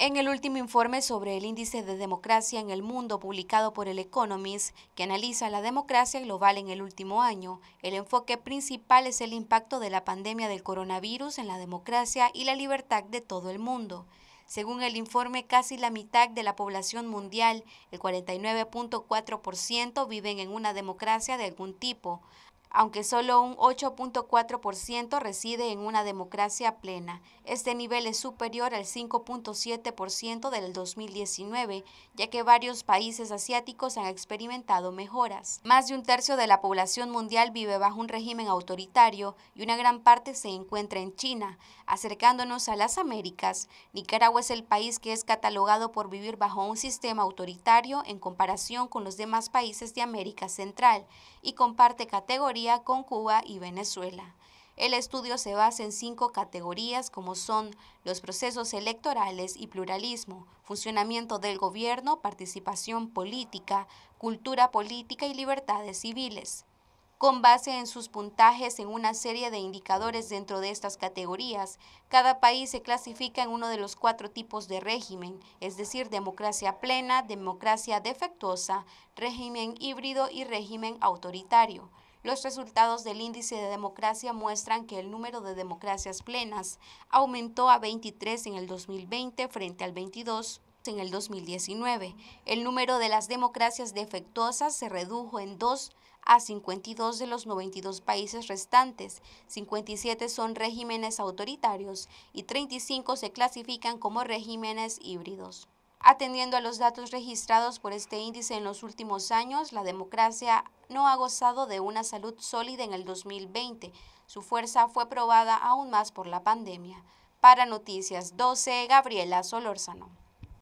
En el último informe sobre el índice de democracia en el mundo publicado por el Economist, que analiza la democracia global en el último año, el enfoque principal es el impacto de la pandemia del coronavirus en la democracia y la libertad de todo el mundo. Según el informe, casi la mitad de la población mundial, el 49.4%, viven en una democracia de algún tipo, aunque solo un 8.4% reside en una democracia plena. Este nivel es superior al 5.7% del 2019, ya que varios países asiáticos han experimentado mejoras. Más de un tercio de la población mundial vive bajo un régimen autoritario y una gran parte se encuentra en China. Acercándonos a las Américas, Nicaragua es el país que es catalogado por vivir bajo un sistema autoritario en comparación con los demás países de América Central y comparte categorías con Cuba y Venezuela. El estudio se basa en cinco categorías como son los procesos electorales y pluralismo, funcionamiento del gobierno, participación política, cultura política y libertades civiles. Con base en sus puntajes en una serie de indicadores dentro de estas categorías, cada país se clasifica en uno de los cuatro tipos de régimen, es decir, democracia plena, democracia defectuosa, régimen híbrido y régimen autoritario. Los resultados del índice de democracia muestran que el número de democracias plenas aumentó a 23 en el 2020 frente al 22 en el 2019. El número de las democracias defectuosas se redujo en 2 a 52 de los 92 países restantes, 57 son regímenes autoritarios y 35 se clasifican como regímenes híbridos. Atendiendo a los datos registrados por este índice en los últimos años, la democracia no ha gozado de una salud sólida en el 2020. Su fuerza fue probada aún más por la pandemia. Para Noticias 12, Gabriela Solórzano.